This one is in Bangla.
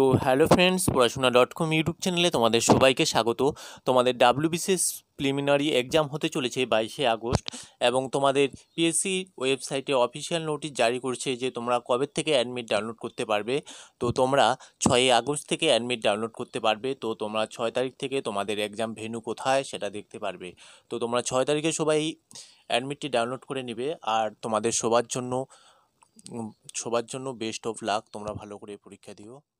তো hello friends Porashona dot com YouTube চ্যানেলে তোমাদের সবাইকে স্বাগত তোমাদের ডাব্লিউবিসিএস প্রিলিমিনারি এক্সাম হতে চলেছে বাইশে আগস্ট এবং তোমাদের পিএসসি ওয়েবসাইটে অফিসিয়াল নোটিশ জারি করছে যে তোমরা কবে থেকে অ্যাডমিট ডাউনলোড করতে পারবে তো তোমরা ছয়ই আগস্ট থেকে অ্যাডমিট ডাউনলোড করতে পারবে তো তোমরা ছয় তারিখ থেকে তোমাদের এক্সাম ভেনু কোথায় সেটা দেখতে পারবে তো তোমরা ছয় তারিখে সবাই অ্যাডমিটটি ডাউনলোড করে নেবে আর তোমাদের সবার জন্য সবার জন্য বেস্ট অফ লাক তোমরা ভালো করে পরীক্ষা দিও